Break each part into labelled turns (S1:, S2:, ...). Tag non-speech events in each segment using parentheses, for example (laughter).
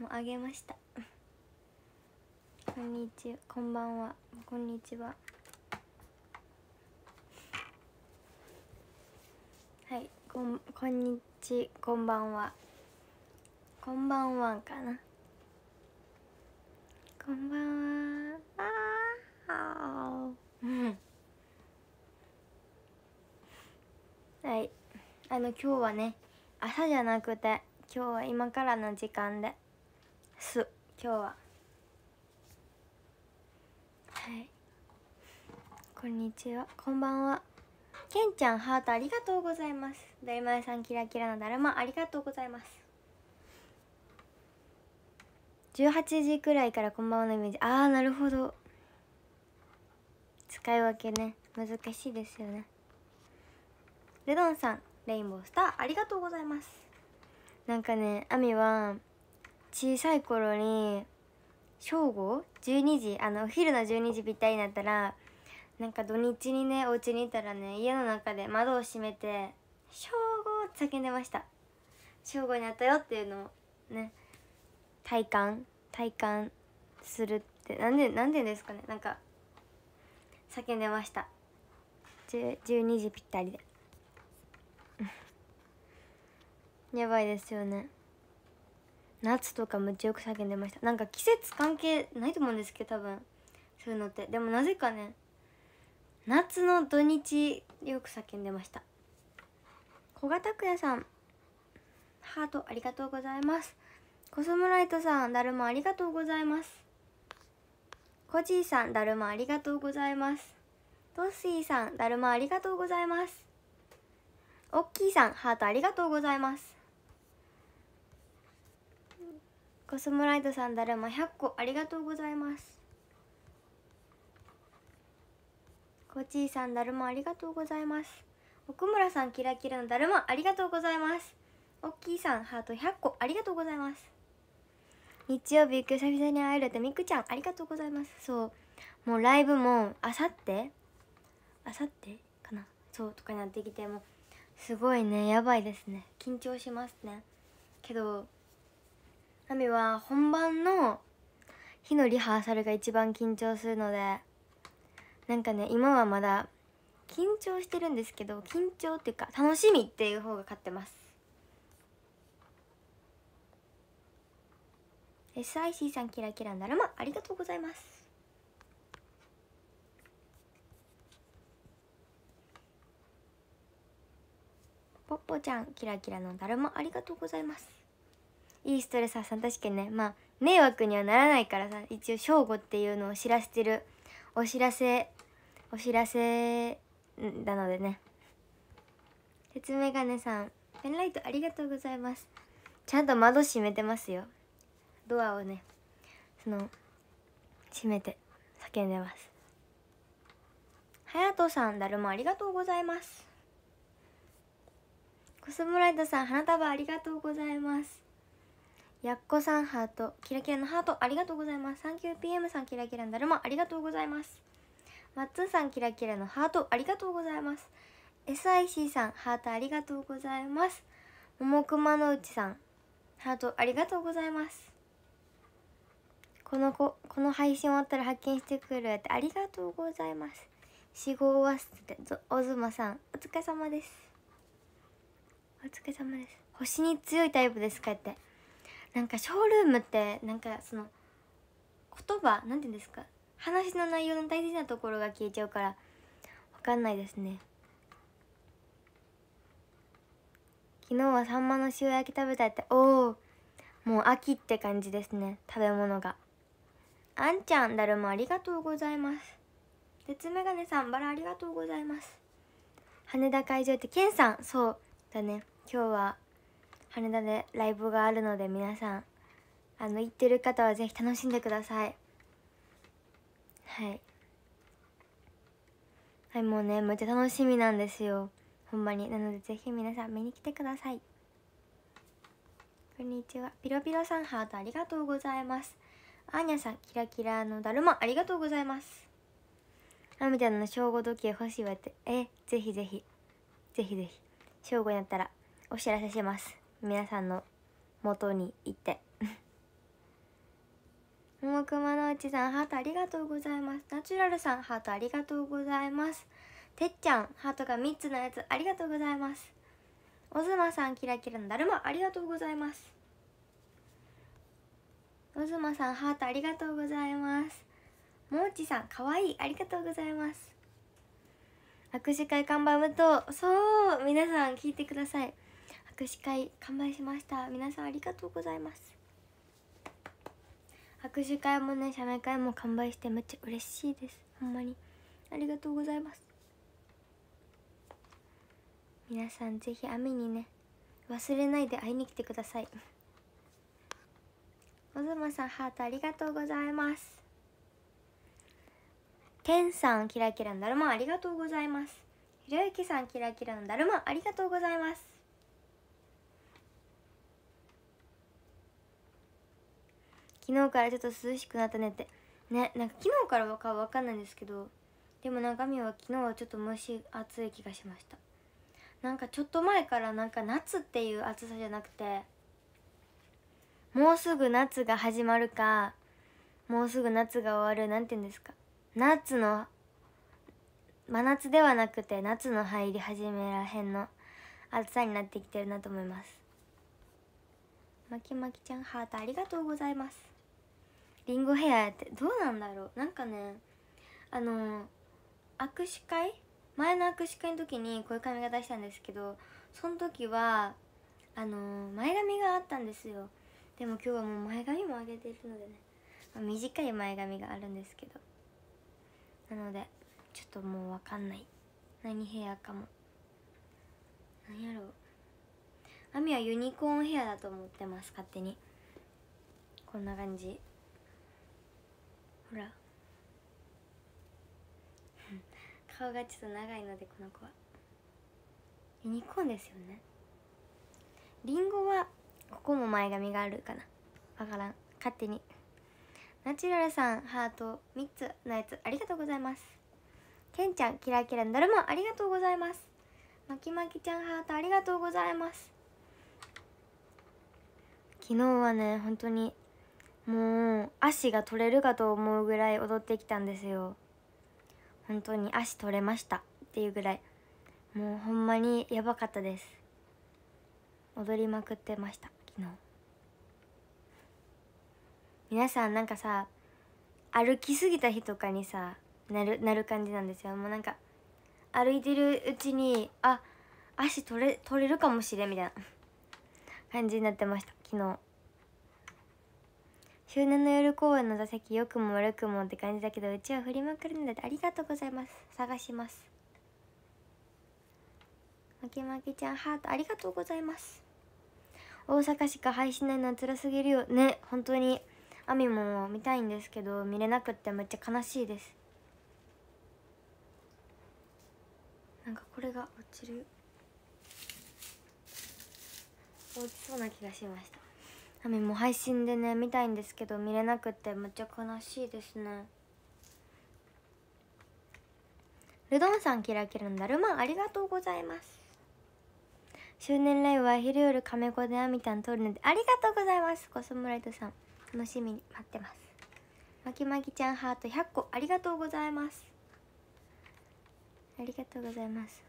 S1: もうあげましたこんにちはこんばんはこんにちははいこんこんにちこんばんはこんばんはかなこんばんはあーうんはいあの今日はね朝じゃなくて今日は今からの時間です今日ははいこんにちはこんばんはけんちゃんハートありがとうございますだ大前さんキラキラのだるまありがとうございます18時くらいからこんばんはのイメージああなるほど使い分けね難しいですよねレドンさんレインボースターありがとうございますなんかねあみは小さい頃に正午12時あのお昼の12時ぴったりになったらなんか土日にねお家にいたらね家の中で窓を閉めて「正午!」って叫んでました正午になったよっていうのをね体感体感するってなんでなんでですかねなんか叫んでました12時ぴったりで (laughs) やばいですよね夏とかめっちゃよく叫んでましたなんか季節関係ないと思うんですけど多分そういうのってでもなぜかね夏の土日よく叫んでました小賀拓也さんハートありがとうございますコスモライトさんだるまありがとうございますコジーさんだるまありがとうございますトッシーさんだるまありがとうございますおっきーさんハートありがとうございますコスモライトさんだるま100個ありがとうございますコチーさんだるまありがとうございます奥村さんキラキラのだるまありがとうございますおっきいさんハート100個ありがとうございます日曜日久々に会えるってみくちゃんありがとうございますそうもうライブもあさってあさってかなそうとかになってきてもすごいねやばいですね緊張しますねけどナミは本番の日のリハーサルが一番緊張するのでなんかね今はまだ緊張してるんですけど緊張っていうか楽しみっていう方が勝ってます SIC さんキラキラなるまありがとうございますぽっぽちゃんキラキラのだるまありがとうございますいいストレスさん確かにねまあ迷惑にはならないからさ一応正午っていうのを知らせてるお知らせお知らせなのでね説明がねさんペンライトありがとうございますちゃんと窓閉めてますよドアをねその閉めて叫んでますはやとさんだるまありがとうございますコスモライトさん花束ありがとうございますやっこさんハートキラキラのハートありがとうございますサンキュー PM さんキラキラのだるまありがとうございますマッツンさんキラキラのハートありがとうございます SIC さんハートありがとうございますももくまのうちさんハートありがとうございますこの子この配信終わったら発見してくるってありがとうございます死号は捨てておずまさんお疲れ様ですお疲れ様です星に強いタイプですかってなんかショールームってなんかその言葉なんて言うんですか話の内容の大事なところが消えちゃうから分かんないですね昨日はサンマの塩焼き食べたっておおもう秋って感じですね食べ物があんちゃんだるまありがとうございます鉄眼鏡さんバラありがとうございます羽田会場ってケンさんそうだね今日は羽田でライブがあるので皆さんあの行ってる方はぜひ楽しんでくださいはいはいもうねめっちゃ楽しみなんですよほんまになのでぜひ皆さん見に来てくださいこんにちはピロピロさんハートありがとうございますアーニャさんキラキラのだるまありがとうございますあみたいな正午時計欲しいわってえぜひぜひぜひぜひ正午になったらお知らせします皆さんの元に行って (laughs) ももくまのうちさんハートありがとうございますナチュラルさんハートありがとうございますてっちゃんハートが3つのやつありがとうございますおずまさんキラキラのだるまありがとうございますおずまさんハートありがとうございますもうちさんかわいいありがとうございます握手会看板無糖そう皆さん聞いてください握手会完売しました皆さんありがとうございます握手会もね社内会も完売してめっちゃ嬉しいですほんまにありがとうございます皆さんぜひ雨にね忘れないで会いに来てください小妻 (laughs) さんハートありがとうございますてんさんキラキラのだるまありがとうございますひろゆきさんキラキラのだるまありがとうございます昨日からちょっと涼しくなったねってねなんか昨日からかわかんないんですけどでも中身は昨日はちょっと蒸し暑い気がしましたなんかちょっと前からなんか夏っていう暑さじゃなくてもうすぐ夏が始まるかもうすぐ夏が終わる何て言うんですか夏の真夏ではなくて夏の入り始めらへんの暑さになってきてるなと思いますまきまきちゃんハートありがとうございますリンゴヘアってどうなんだろうなんかねあの握手会前の握手会の時にこういう髪型したんですけどその時はあの前髪があったんですよでも今日はもう前髪も上げているのでね、ま短い前髪があるんですけどなのでちょっともう分かんない何ヘアかも何やろうあはユニコーンヘアだと思ってます勝手にこんな感じほら顔がちょっと長いのでこの子はユニコーンですよねりんごはここも前髪があるかなわからん勝手にナチュラルさんハート3つのやつありがとうございますけんちゃんキラキラのだるまありがとうございますまきまきちゃんハートありがとうございます昨日はね本当にもう足が取れるかと思うぐらい踊ってきたんですよ本当に足取れましたっていうぐらいもうほんまにやばかったです踊りまくってました昨日皆さんなんかさ歩きすぎた日とかにさなるなる感じなんですよもうなんか歩いてるうちにあ足取れ取れるかもしれんみたいな感じになってました昨日。周年の夜公演の座席よくも悪くもって感じだけどうちは振りまくるのでありがとうございます探しますまきまきちゃんハートありがとうございます大阪しか配信ないのは辛すぎるよね本当にアミも見たいんですけど見れなくってめっちゃ悲しいですなんかこれが落ちる落ちそうな気がしました雨も配信でね見たいんですけど見れなくてむっちゃ悲しいですねルドンさんキラキラのだるまありがとうございます周年ライブは昼夜亀子であみたん撮るのでありがとうございますコスモライトさん楽しみに待ってますまきまきちゃんハート100個ありがとうございますありがとうございます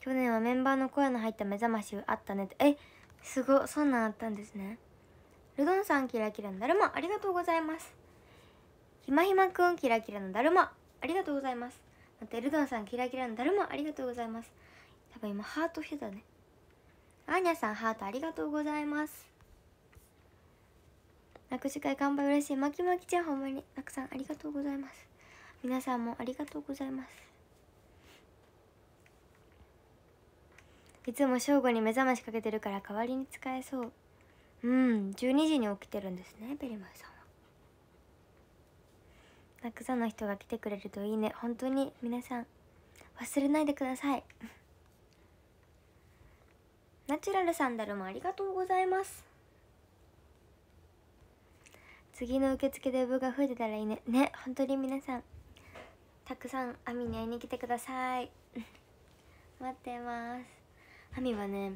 S1: 去年はメンバーの声の入った目覚ましあったねっえすごそんなんあったんですねルドンさんキラキラのだるまありがとうございますひまひまくんキラキラのだるまありがとうございますまたルドンさんキラキラのだるまありがとうございます多分今ハートしてたねアーニャさんハートありがとうございます握手会乾杯嬉しいまきまきちゃんほんまにたくさんありがとうございます皆さんもありがとうございますいつも正午に目覚ましかけてるから代わりに使えそううん12時に起きてるんですねベリマイさんはたくさんの人が来てくれるといいね本当に皆さん忘れないでください (laughs) ナチュラルサンダルもありがとうございます次の受付で部が増えてたらいいねね本当に皆さんたくさん網に会いに来てください (laughs) 待ってますハミはね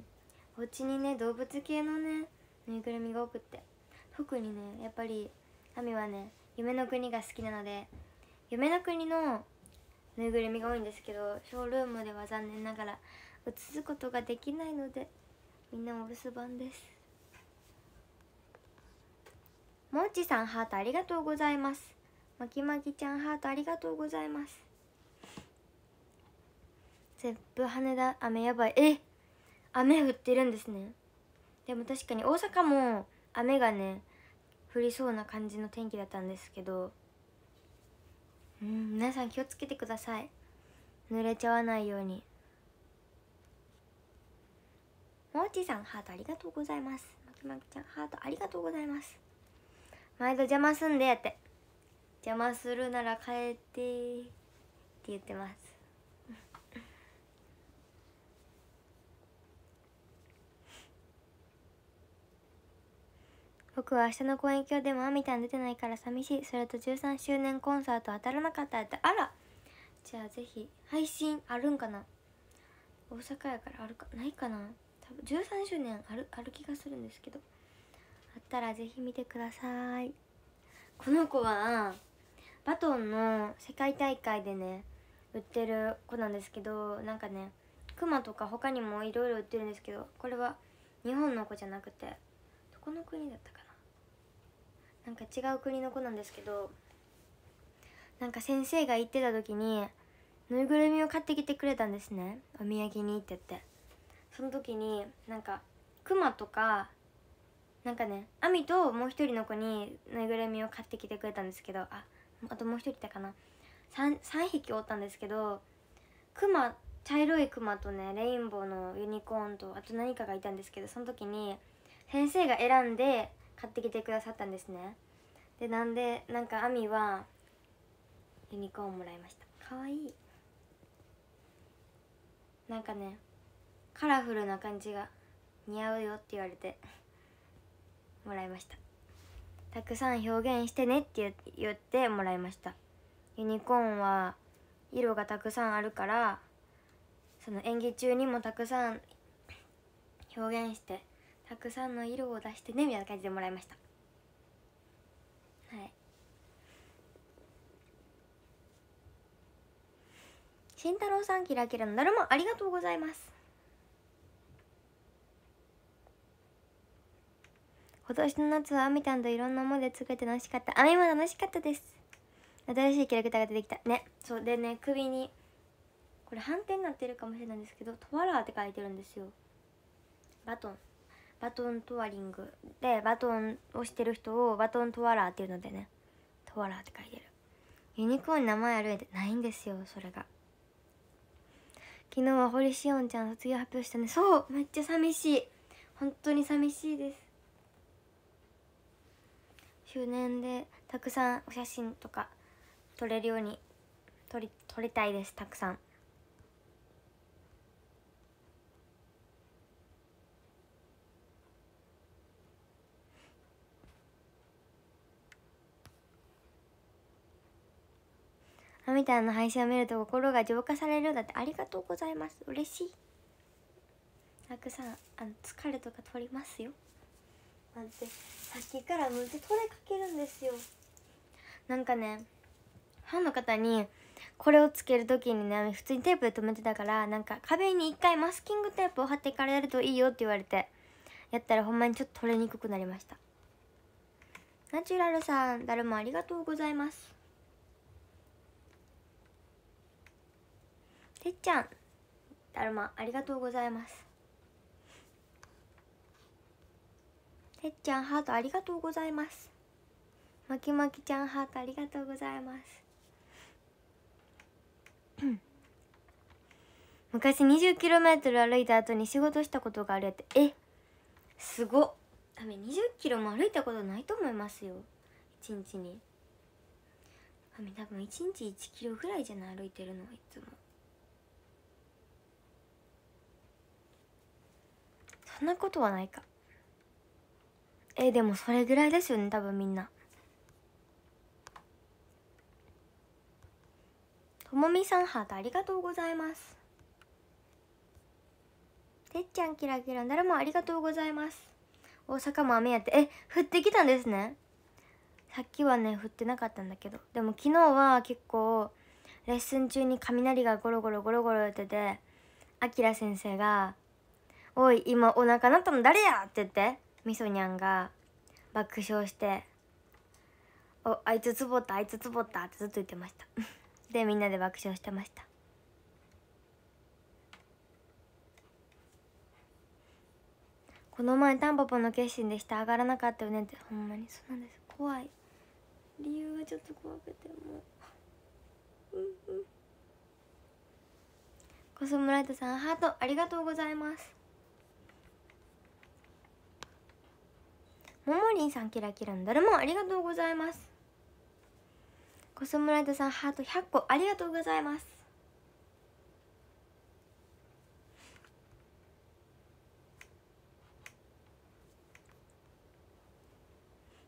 S1: お家にね動物系のねぬいぐるみが多くって特にねやっぱりハミはね夢の国が好きなので夢の国のぬいぐるみが多いんですけどショールームでは残念ながら写すことができないのでみんなお留守番ですもっちさんハートありがとうございますまきまきちゃんハートありがとうございます全部羽田雨やばいえ雨降ってるんですねでも確かに大阪も雨がね降りそうな感じの天気だったんですけどうん皆さん気をつけてください濡れちゃわないようにもーちさんハートありがとうございますまきまきちゃんハートありがとうございます毎度邪魔すんでやって邪魔するなら帰ってって言ってます僕は明日の公演今日でもあみたん出てないから寂しいそれと13周年コンサート当たらなかったってあらじゃあぜひ配信あるんかな大阪やからあるかないかな多分13周年あるある気がするんですけどあったらぜひ見てくださいこの子はバトンの世界大会でね売ってる子なんですけどなんかねクマとか他にもいろいろ売ってるんですけどこれは日本の子じゃなくてどこの国だったかななんか違う国の子なんですけどなんか先生が行ってた時にぬいぐるみを買ってきてくれたんですねお土産にって言ってその時になんかクマとかなんかね亜美ともう一人の子にぬいぐるみを買ってきてくれたんですけどああともう一人いたかな 3, 3匹おったんですけどクマ茶色いクマとねレインボーのユニコーンとあと何かがいたんですけどその時に先生が選んで買ってきてくださったんですねでなんでなんかあみはユニコーンもらいましたかわいいなんかねカラフルな感じが似合うよって言われてもらいましたたくさん表現してねって言ってもらいましたユニコーンは色がたくさんあるからその演技中にもたくさん表現してたくさんの色を出してねみたいな感じでもらいましたはい慎太郎さんキラキラのだるまありがとうございます今年の夏はあみたんといろんなもので作って楽しかったあみも楽しかったです新しいキャラクターが出てきたねそうでね首にこれ反転になってるかもしれないんですけど「トワラー」って書いてるんですよバトンバトントワリングでバトンをしてる人をバトントワラーっていうのでねトワラーって書いてるユニコーンに名前あるんでないんですよそれが昨日は堀しおんちゃん卒業発表したねそうめっちゃ寂しい本当に寂しいです周年でたくさんお写真とか撮れるように撮り撮りたいですたくさんみたいな配信を見ると心が浄化されるだってありがとうございます嬉しいたくさんあの疲れとか取りますよ待ってさっきからむっちゃ取れかけるんですよなんかねファンの方にこれをつける時にね普通にテープで留めてたからなんか壁に一回マスキングテープを貼ってからやるといいよって言われてやったらほんまにちょっと取れにくくなりましたナチュラルさんだるまありがとうございますてっちゃんだるまありがとうございますてっちゃんハートありがとうございますまきまきちゃんハートありがとうございます (coughs) 昔 20km 歩いた後に仕事したことがあるやってえすごっ多分 20km も歩いたことないと思いますよ一日に多分1日 1km ぐらいじゃない歩いてるのはいつもそんなことはないかえでもそれぐらいですよね多分みんなともみさんハートありがとうございますてっちゃんキラキラ誰もありがとうございます大阪も雨やってえ降ってきたんですねさっきはね降ってなかったんだけどでも昨日は結構レッスン中に雷がゴロゴロゴロゴロっててあきら先生がおい今お腹なったの誰や!」って言ってみそにゃんが爆笑して「おあいつつぼったあいつつぼった」ってずっと言ってました (laughs) でみんなで爆笑してましたこの前タンポポの決心でした上がらなかったよねってほんまにそうなんです怖い理由がちょっと怖くてもううんうんコスモライトさんハートありがとうございますももりんさんキラキラのだるもありがとうございますコスモライトさんハート100個ありがとうございます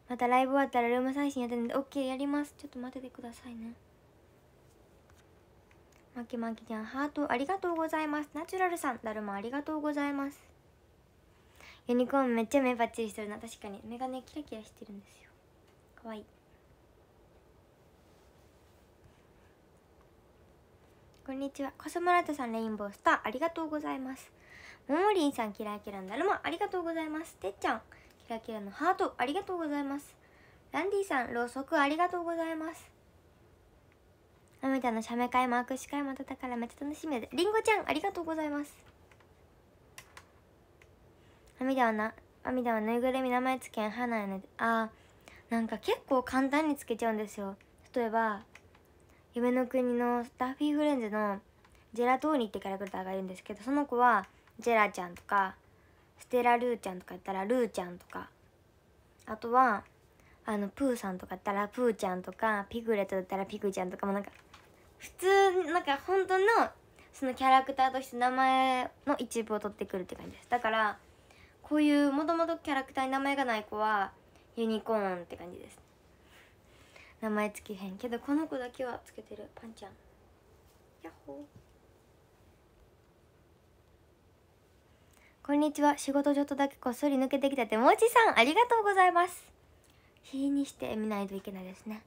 S1: またライブ終わったらルーム最新やってるんで OK やりますちょっと待っててくださいねまきまきちゃんハートありがとうございますナチュラルさんだるまありがとうございますユニコーンめっちゃ目ばっちりしてるな確かに眼鏡キラキラしてるんですよかわいいこんにちはコスモラタさんレインボースターありがとうございますももりんさんキラキラのだるまありがとうございますてっちゃんキラキラのハートありがとうございますランディさんろうそくありがとうございますあみたの写メ会ーク司会もたたからめっちゃ楽しみでりんごちゃんありがとうございます涙はな、涙はぬいぐるみ名前つけん、花やね。あなんか結構簡単につけちゃうんですよ。例えば、夢の国のダッフィーフレンズのジェラトーニってキャラクターがいるんですけど、その子はジェラちゃんとか、ステラルーちゃんとかやったらルーちゃんとか、あとは、あの、プーさんとかやったらプーちゃんとか、ピグレットだったらピグちゃんとかもなんか、普通、なんか本当のそのキャラクターとして名前の一部を取ってくるって感じです。だから、こういうもともとキャラクターに名前がない子はユニコーンって感じです名前つけへんけどこの子だけはつけてるパンちゃんッホーこんにちは仕事ちょっとだけこっそり抜けてきたてもちさんありがとうございます日にして見ないといけないですね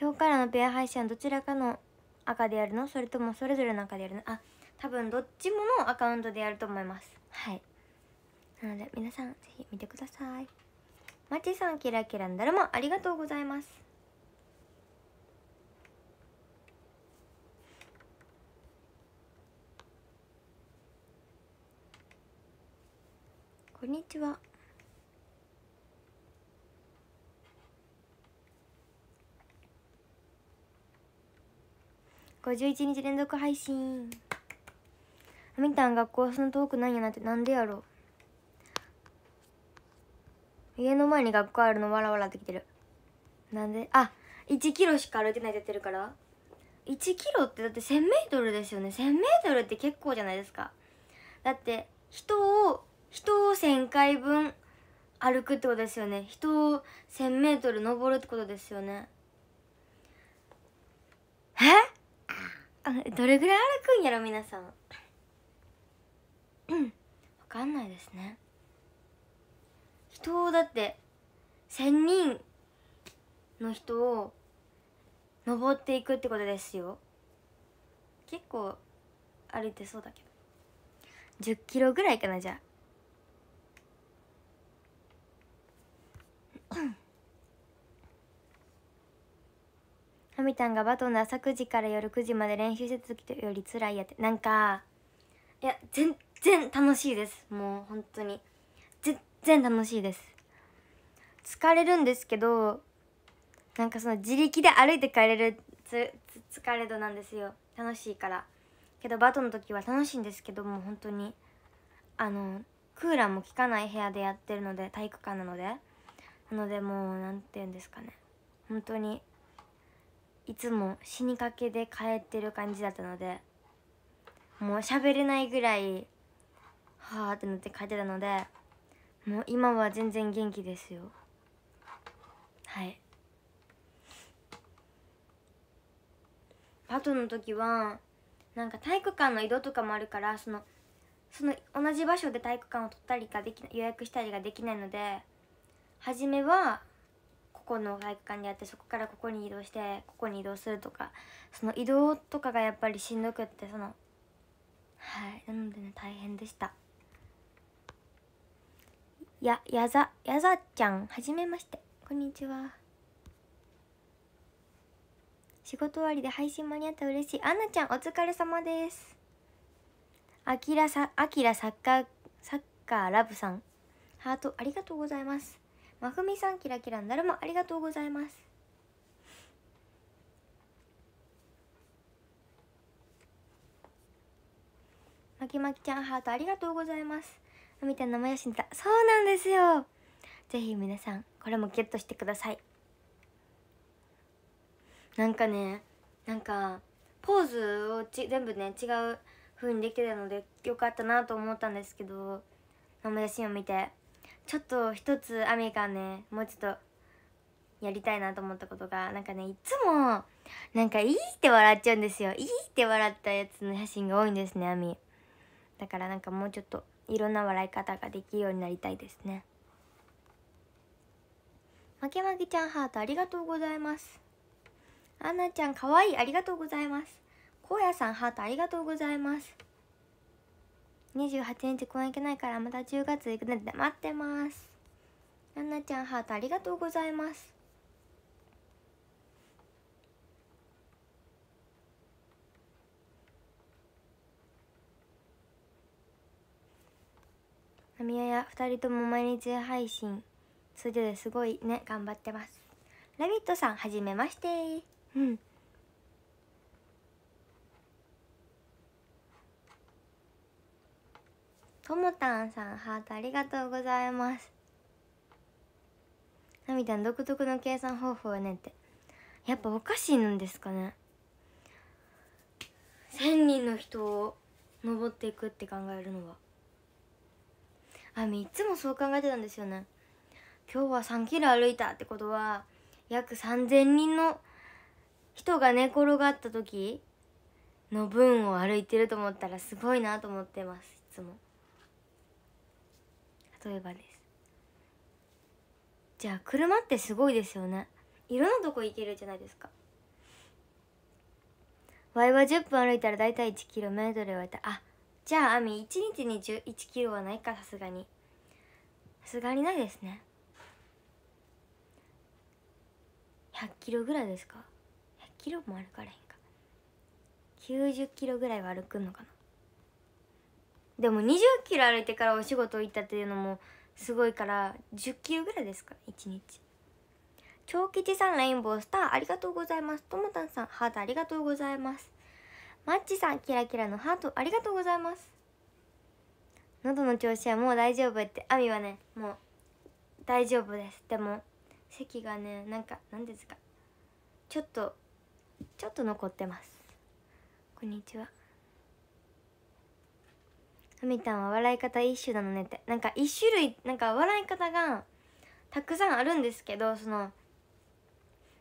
S1: 今日からのペア配信はどちらかの赤でやるのそれともそれぞれの赤でやるのあ多分どっちものアカウントでやると思いますはいなので皆さんぜひ見てくださいまちさんキラキラんだるまありがとうございますこんにちは51日連続配信みたん学校そんな遠くないんやなってなんでやろう家の前に学校あるのわらわらってきてるなんであ1キロしか歩いてないってやってるから1キロってだって 1000m ですよね 1000m って結構じゃないですかだって人を人を1000回分歩くってことですよね人を 1000m 登るってことですよねえどれぐらい歩くんやろ皆さんかんないですね人をだって1,000人の人を登っていくってことですよ結構歩いてそうだけど1 0キロぐらいかなじゃあ (coughs) ハミタンがバトンの朝9時から夜9時まで練習してた時より辛いやってなんかいや全然楽しいですもう本当に全然楽しいです疲れるんですけどなんかその自力で歩いて帰れるつ疲れ度なんですよ楽しいからけどバトの時は楽しいんですけども本当にあのクーラーも効かない部屋でやってるので体育館なのでなのでもう何て言うんですかね本当にいつも死にかけで帰ってる感じだったのでもう喋れないぐらいはあってなって書いてたのでもう今は全然元気ですよはいパトの時はなんか体育館の移動とかもあるからそのその同じ場所で体育館を取ったりかでき予約したりができないので初めはここの体育館でやってそこからここに移動してここに移動するとかその移動とかがやっぱりしんどくってそのはいなのでね大変でした。や、やざ、やざちゃん、はじめまして。こんにちは。仕事終わりで配信間に合った嬉しい。アンナちゃん、お疲れ様です。あきらさ、あきらサッカー、サッカーラブさん。ハート、ありがとうございます。まふみさん、キラキラんだるま、ありがとうございます。まきまきちゃんハートありがとうございますみたいな生し真だそうなんですよぜひ皆さんこれもゲットしてくださいなんかねなんかポーズをち全部ね違う風にできてたのでよかったなと思ったんですけど生写真を見てちょっと一つアミがねもうちょっとやりたいなと思ったことがなんかねいつもなんかいいって笑っちゃうんですよいいって笑ったやつの写真が多いんですねアミだからなんかもうちょっといろんな笑い方ができるようになりたいですねまけまけちゃんハートありがとうございますあんなちゃんかわいいありがとうございますこうやさんハートありがとうございます28日公演行けないからまた10月行くので待ってますあんなちゃんハートありがとうございますみ2人とも毎日配信それですごいね頑張ってますラビットさんはじめましてうんともたんさんハートありがとうございますなみたん独特の計算方法やねってやっぱおかしいなんですかね1000人の人を登っていくって考えるのは。あいつもそう考えてたんですよね今日は3キロ歩いたってことは約3,000人の人が寝転がった時の分を歩いてると思ったらすごいなと思ってますいつも例えばですじゃあ車ってすごいですよねいろんなとこ行けるじゃないですかワイは10分歩いたら大体 1km ルわいたあじゃああみ1日に1 1キロはないかさすがにさすがにないですね100キロぐらいですか100キロも歩かれへんか90キロぐらいは歩くのかなでも20キロ歩いてからお仕事行ったっていうのもすごいから10キロぐらいですか1日長吉さんレインボースターありがとうございますトもタンさんハートありがとうございますマッチさんキラキラのハートありがとうございます喉の調子はもう大丈夫ってあみはねもう大丈夫ですでも咳がねなんか何ですかちょっとちょっと残ってますこんにちはあみたんは笑い方一種なのねってなんか一種類なんか笑い方がたくさんあるんですけどその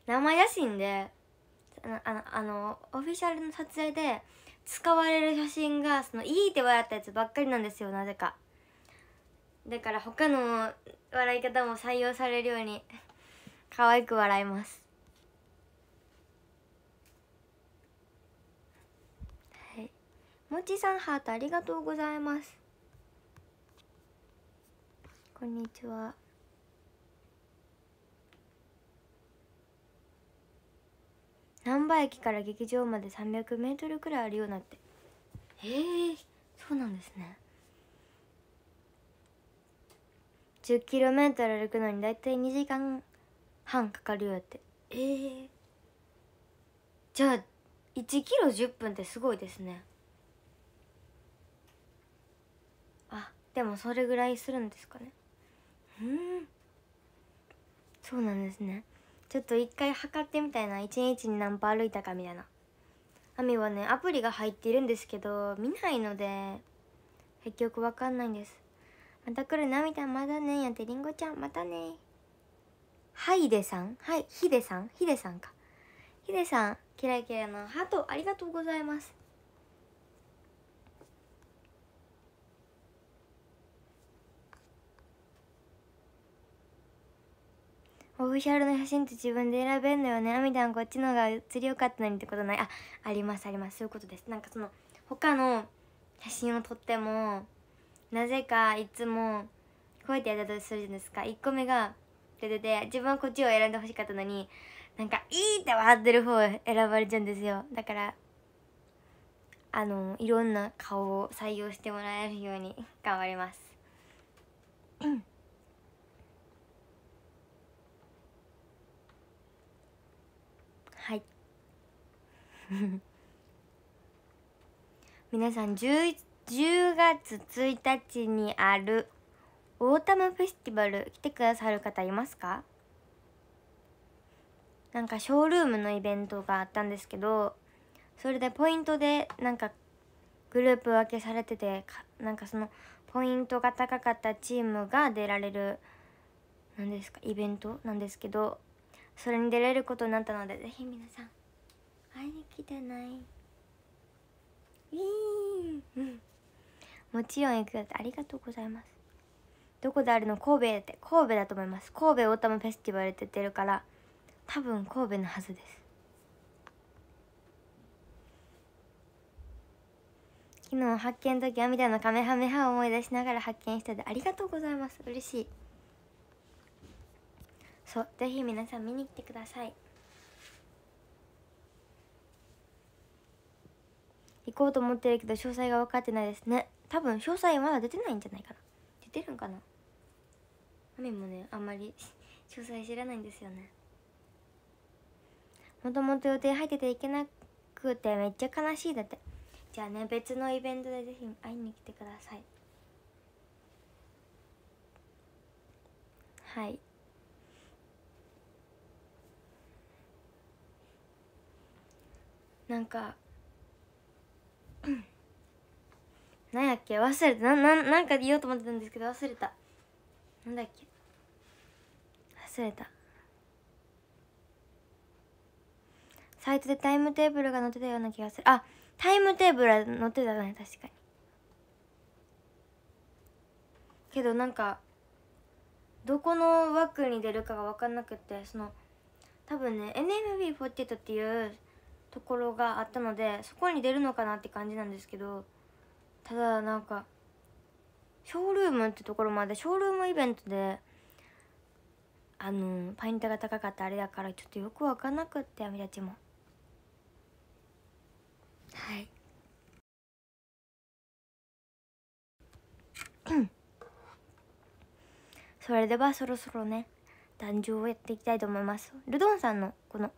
S1: 生野心であのあのオフィシャルの撮影で使われる写真がそのいいって笑ったやつばっかりなんですよなぜかだから他の笑い方も採用されるように (laughs) 可愛く笑いますはいもちさんハートありがとうございますこんにちは難波駅から劇場まで300メートルくらいあるようなってへえそうなんですね 10km 歩くのにだいたい2時間半かかるようやってええじゃあ1キロ10分ってすごいですねあでもそれぐらいするんですかねうんそうなんですねちょっと一回測ってみたいな一日に何歩歩いたかみたいなあみはねアプリが入ってるんですけど見ないので結局わかんないんですまた来るなみたいまだねやってりんごちゃんまたねはいでさんはいひでさんひでさんかひでさんキラキラのハートありがとうございますオフィシャルの写真って自分で選べんのよねあみだんこっちの方が写りよかったのにってことないあありますありますそういうことですなんかその他の写真を撮ってもなぜかいつもこうやってやったとするじゃないですか1個目が出てて自分はこっちを選んでほしかったのになんか「いい!」って笑ってる方を選ばれちゃうんですよだからあのいろんな顔を採用してもらえるように頑張ります。(laughs) 皆さん 10, 10月1日にあるオータムフェスティバル来てくださる方いますかなんかショールームのイベントがあったんですけどそれでポイントでなんかグループ分けされててなんかそのポイントが高かったチームが出られる何ですかイベントなんですけどそれに出れることになったので是非皆さん会いに来てないウィーンもちろん行くよってありがとうございますどこであるの神戸って神戸だと思います神戸オータムフェスティバルって言ってるから多分神戸のはずです昨日発見の時はみたいなカメハメハを思い出しながら発見したでありがとうございます嬉しいそうぜひ皆さん見に来てください行こうと思ってるけど詳細が分かってないですね多分詳細まだ出てないんじゃないかな出てるんかなマもねあんまり (laughs) 詳細知らないんですよねもともと予定入ってていけなくてめっちゃ悲しいだってじゃあね別のイベントでぜひ会いに来てくださいはいなんかなんやっけ忘れたなななんか言おうと思ってたんですけど忘れたなんだっけ忘れたサイトでタイムテーブルが載ってたような気がするあタイムテーブルは載ってたね確かにけどなんかどこの枠に出るかが分かんなくてその多分ね NMB48 っていうところがあったのでそこに出るのかなって感じなんですけどただなんかショールームってところまでショールームイベントであのポイントが高かったあれだからちょっとよく分かんなくってミたちもはい (coughs) それではそろそろね壇上をやっていきたいと思いますルドンさんのこの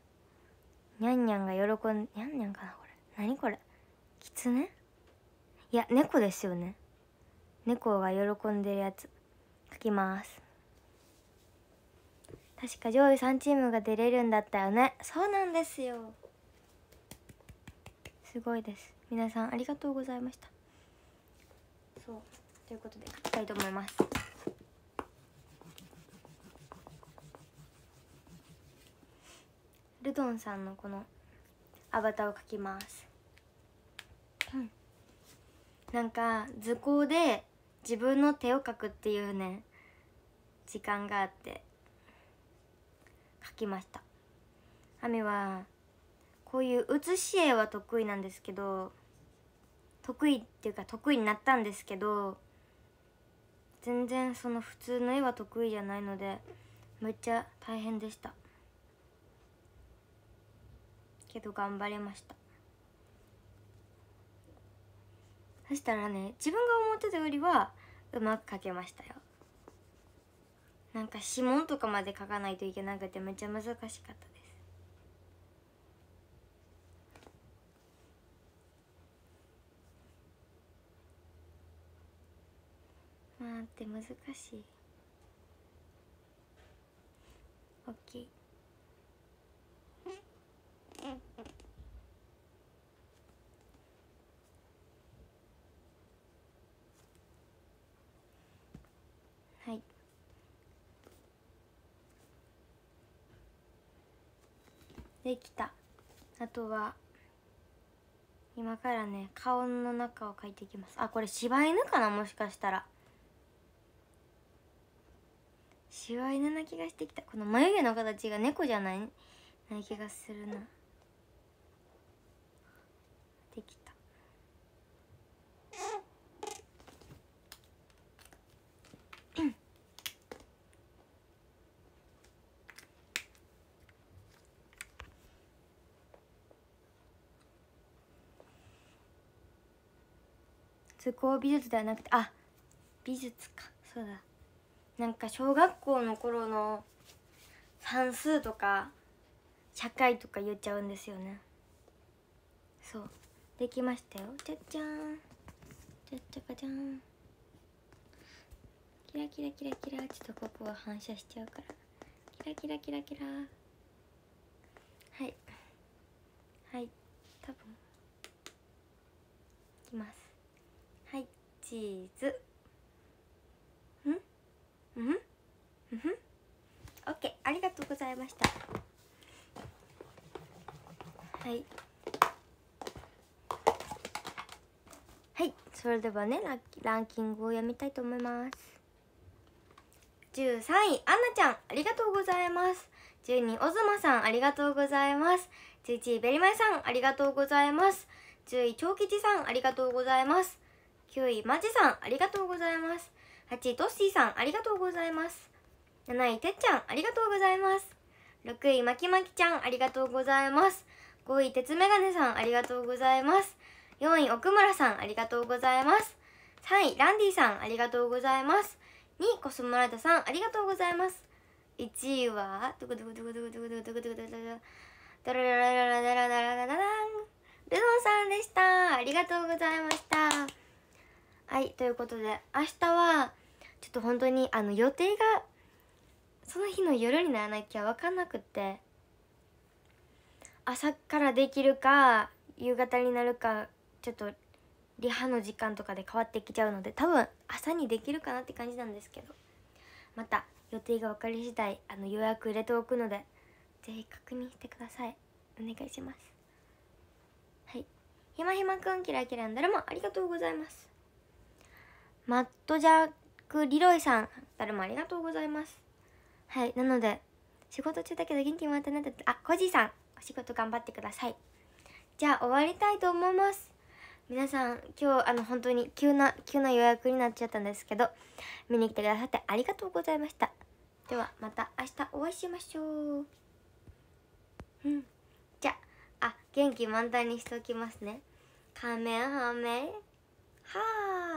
S1: にゃんにゃんが喜んにゃんにゃんかなこれ何これキツネいや猫ですよね猫が喜んでるやつ書きます確か上位3チームが出れるんだったよねそうなんですよすごいです皆さんありがとうございましたそうということで書きたいと思いますルドンさんのこのアバターを書きます、うんなんか図工で自分の手を描くっていうね時間があって描きました雨はこういう写し絵は得意なんですけど得意っていうか得意になったんですけど全然その普通の絵は得意じゃないのでめっちゃ大変でしたけど頑張れましたそしたらね自分が思ってたよりはうまく書けましたよなんか指紋とかまで書かないといけなくてめっちゃ難しかったですまあって難しい OK できたあとは今からね顔の中を描いていきますあこれ柴犬かなもしかしたら柴犬な気がしてきたこの眉毛の形が猫じゃないない気がするな図工美術ではなくてあ美術かそうだなんか小学校の頃の算数とか社会とか言っちゃうんですよねそうできましたよじゃじゃんじゃじゃかじゃんキラキラキラキラちょっとここは反射しちゃうからキラキラキラキラはいはい多分いきますチーズうんうんうんオッケーありがとうございましたはいはいそれではねランキングをやめたいと思います13位アンナちゃんありがとうございます12位オズマさんありがとうございます11位ベリマイさんありがとうございます10位長吉さんありがとうございます9位まじさんありがとうございます8位トッシーさんありがとうございます7位てっちゃんありがとうございます6位まきまきちゃんありがとうございます5位鉄メガネさんありがとうございます4位奥村さんありがとうございます3位ランディさんありがとうございます2位コスモラダさんありがとうございます1位はドクドクドクドクドクドクドクドクドクドクドララララララララララランルノンさんでしたありがとうございましたはいということで明日はちょっと本当にあの予定がその日の夜にならなきゃ分かんなくって朝からできるか夕方になるかちょっとリハの時間とかで変わってきちゃうので多分朝にできるかなって感じなんですけどまた予定が分かり次第あの予約入れておくので是非確認してくださいお願いしますはいひまひまくんキラキラんだるもありがとうございますマットジャック・リロイさん誰もありがとうございますはいなので仕事中だけど元気もらったなってあコジさんお仕事頑張ってくださいじゃあ終わりたいと思います皆さん今日あの本当に急な急な予約になっちゃったんですけど見に来てくださってありがとうございましたではまた明日お会いしましょううんじゃああ元気満タンにしておきますね仮面はめはあ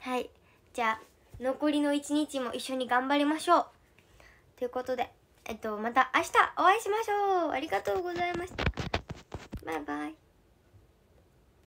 S1: はいじゃあ残りの一日も一緒に頑張りましょうということでえっとまた明日お会いしましょうありがとうございましたバイバイ